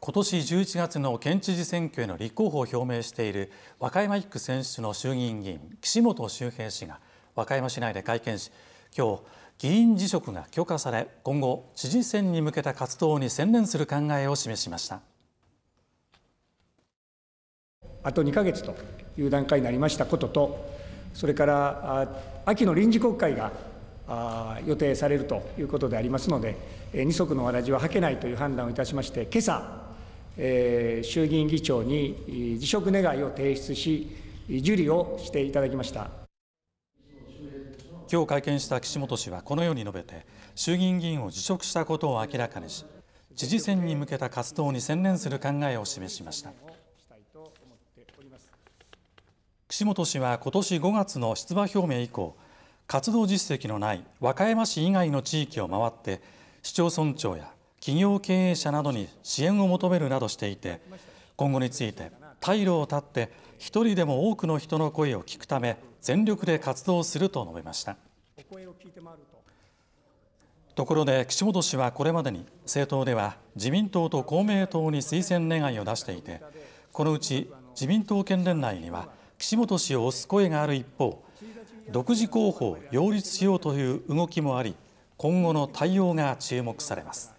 今年11月の県知事選挙への立候補を表明している和歌山1区選出の衆議院議員岸本周平氏が和歌山市内で会見し今日議員辞職が許可され今後知事選に向けた活動に専念する考えを示しましたあと2か月という段階になりましたこととそれから秋の臨時国会が予定されるということでありますので、二足のわらじは履けないという判断をいたしまして、今朝えー、衆議院議長に辞職願を提出し、受理をしていただきました今日会見した岸本氏はこのように述べて、衆議院議員を辞職したことを明らかにし、知事選に向けた活動に専念する考えを示しました。岸本氏は今年5月の出馬表明以降、活動実績のない和歌山市以外の地域を回って、市町村長や企業経営者などに支援を求めるなどしていて今後について退路を断って一人でも多くの人の声を聞くため全力で活動すると述べましたところで岸本氏はこれまでに政党では自民党と公明党に推薦願いを出していてこのうち自民党県連内には岸本氏を推す声がある一方独自候補を擁立しようという動きもあり今後の対応が注目されます